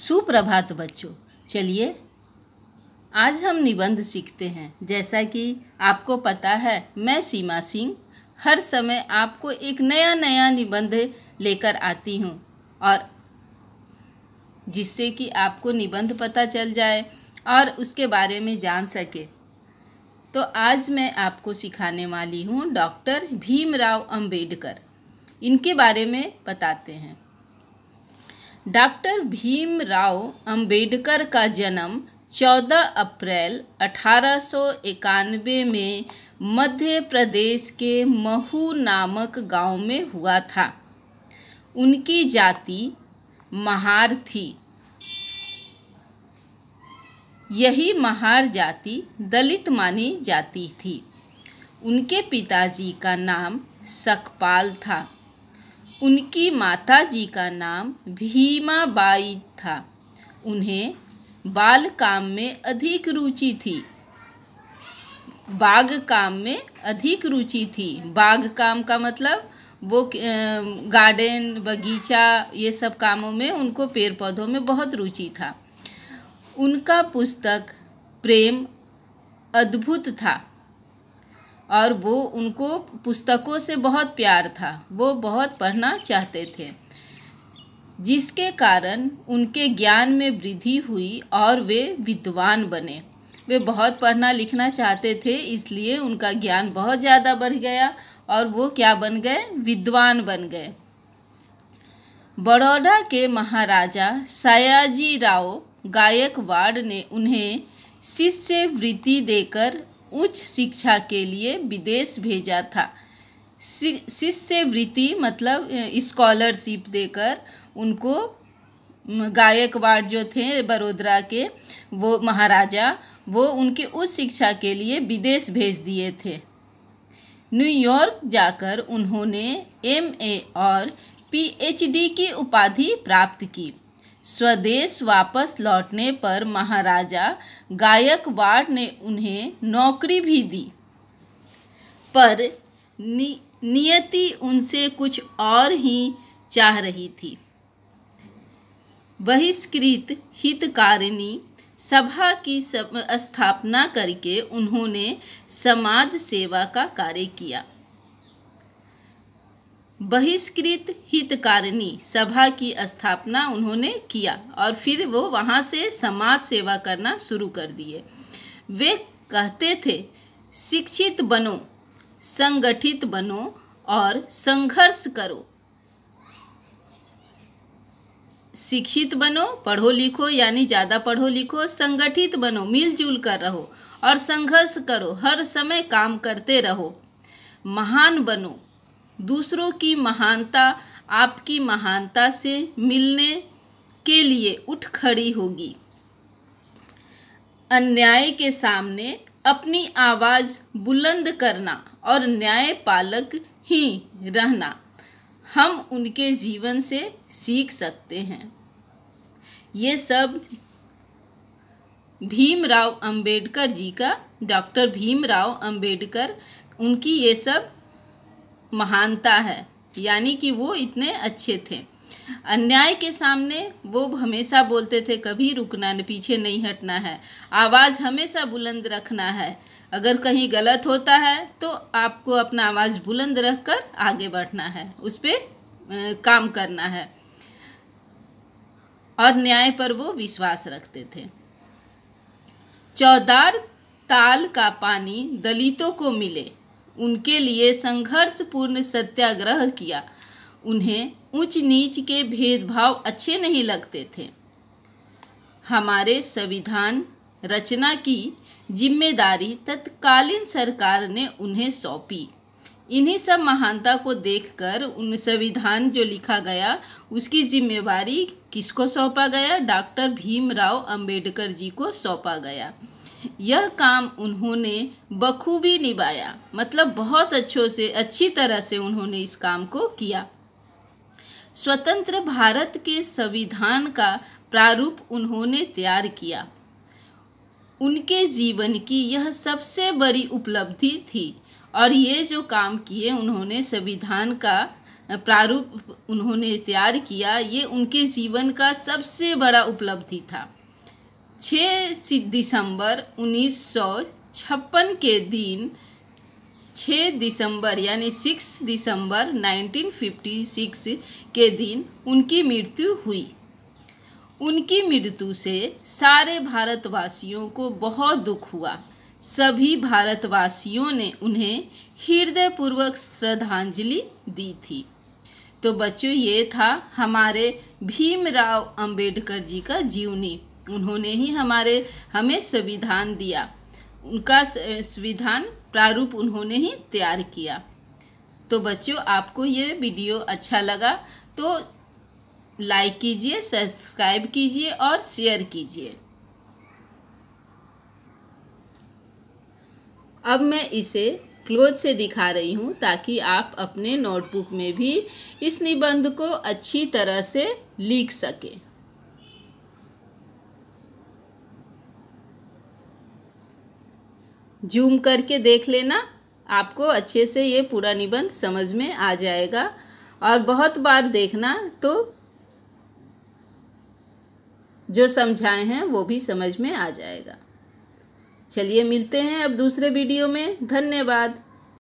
सुप्रभात बच्चों चलिए आज हम निबंध सीखते हैं जैसा कि आपको पता है मैं सीमा सिंह हर समय आपको एक नया नया निबंध लेकर आती हूँ और जिससे कि आपको निबंध पता चल जाए और उसके बारे में जान सके तो आज मैं आपको सिखाने वाली हूँ डॉक्टर भीमराव अंबेडकर इनके बारे में बताते हैं डॉक्टर भीमराव अंबेडकर का जन्म 14 अप्रैल अठारह में मध्य प्रदेश के महू नामक गांव में हुआ था उनकी जाति महार थी यही महार जाति दलित मानी जाती थी उनके पिताजी का नाम सकपाल था उनकी माता जी का नाम भीमा बाई था उन्हें बाल काम में अधिक रुचि थी बाग काम में अधिक रुचि थी बाग काम का मतलब वो गार्डन बगीचा ये सब कामों में उनको पेड़ पौधों में बहुत रुचि था उनका पुस्तक प्रेम अद्भुत था और वो उनको पुस्तकों से बहुत प्यार था वो बहुत पढ़ना चाहते थे जिसके कारण उनके ज्ञान में वृद्धि हुई और वे विद्वान बने वे बहुत पढ़ना लिखना चाहते थे इसलिए उनका ज्ञान बहुत ज़्यादा बढ़ गया और वो क्या बन गए विद्वान बन गए बड़ौदा के महाराजा सयाजी राव गायकवाड़ ने उन्हें शिष्य वृत्ति देकर उच्च शिक्षा के लिए विदेश भेजा था शिष्यवृत्ति मतलब स्कॉलरशिप देकर उनको गायकवाड़ जो थे बड़ोदरा के वो महाराजा वो उनके उस शिक्षा के लिए विदेश भेज दिए थे न्यूयॉर्क जाकर उन्होंने एमए और पीएचडी की उपाधि प्राप्त की स्वदेश वापस लौटने पर महाराजा गायकवाड़ ने उन्हें नौकरी भी दी पर नि, नियति उनसे कुछ और ही चाह रही थी बहिष्कृत हितकारिणी सभा की स्थापना करके उन्होंने समाज सेवा का कार्य किया बहिष्कृत हितकारिणी सभा की स्थापना उन्होंने किया और फिर वो वहाँ से समाज सेवा करना शुरू कर दिए वे कहते थे शिक्षित बनो संगठित बनो और संघर्ष करो शिक्षित बनो पढ़ो लिखो यानी ज़्यादा पढ़ो लिखो संगठित बनो मिलजुल कर रहो और संघर्ष करो हर समय काम करते रहो महान बनो दूसरों की महानता आपकी महानता से मिलने के लिए उठ खड़ी होगी अन्याय के सामने अपनी आवाज़ बुलंद करना और न्यायपालक ही रहना हम उनके जीवन से सीख सकते हैं ये सब भीमराव अंबेडकर जी का डॉक्टर भीमराव अंबेडकर उनकी ये सब महानता है यानी कि वो इतने अच्छे थे अन्याय के सामने वो हमेशा बोलते थे कभी रुकना नहीं पीछे नहीं हटना है आवाज़ हमेशा बुलंद रखना है अगर कहीं गलत होता है तो आपको अपना आवाज़ बुलंद रख कर आगे बढ़ना है उस पर काम करना है और न्याय पर वो विश्वास रखते थे चौदार ताल का पानी दलितों को मिले उनके लिए संघर्षपूर्ण सत्याग्रह किया उन्हें ऊंच नीच के भेदभाव अच्छे नहीं लगते थे हमारे संविधान रचना की जिम्मेदारी तत्कालीन सरकार ने उन्हें सौंपी इन्हीं सब महानता को देखकर उन संविधान जो लिखा गया उसकी जिम्मेवारी किसको सौंपा गया डॉक्टर भीमराव अंबेडकर जी को सौंपा गया यह काम उन्होंने बखूबी निभाया मतलब बहुत अच्छों से अच्छी तरह से उन्होंने इस काम को किया स्वतंत्र भारत के संविधान का प्रारूप उन्होंने तैयार किया उनके जीवन की यह सबसे बड़ी उपलब्धि थी और ये जो काम किए उन्होंने संविधान का प्रारूप उन्होंने तैयार किया ये उनके जीवन का सबसे बड़ा उपलब्धि था छः दिसंबर उन्नीस सौ छप्पन के दिन 6 दिसंबर यानी 6 दिसंबर 1956 के दिन उनकी मृत्यु हुई उनकी मृत्यु से सारे भारतवासियों को बहुत दुख हुआ सभी भारतवासियों ने उन्हें हृदयपूर्वक श्रद्धांजलि दी थी तो बच्चों ये था हमारे भीमराव अंबेडकर जी का जीवनी उन्होंने ही हमारे हमें संविधान दिया उनका संविधान प्रारूप उन्होंने ही तैयार किया तो बच्चों आपको ये वीडियो अच्छा लगा तो लाइक कीजिए सब्सक्राइब कीजिए और शेयर कीजिए अब मैं इसे क्लोज से दिखा रही हूँ ताकि आप अपने नोटबुक में भी इस निबंध को अच्छी तरह से लिख सकें जूम करके देख लेना आपको अच्छे से ये पूरा निबंध समझ में आ जाएगा और बहुत बार देखना तो जो समझाए हैं वो भी समझ में आ जाएगा चलिए मिलते हैं अब दूसरे वीडियो में धन्यवाद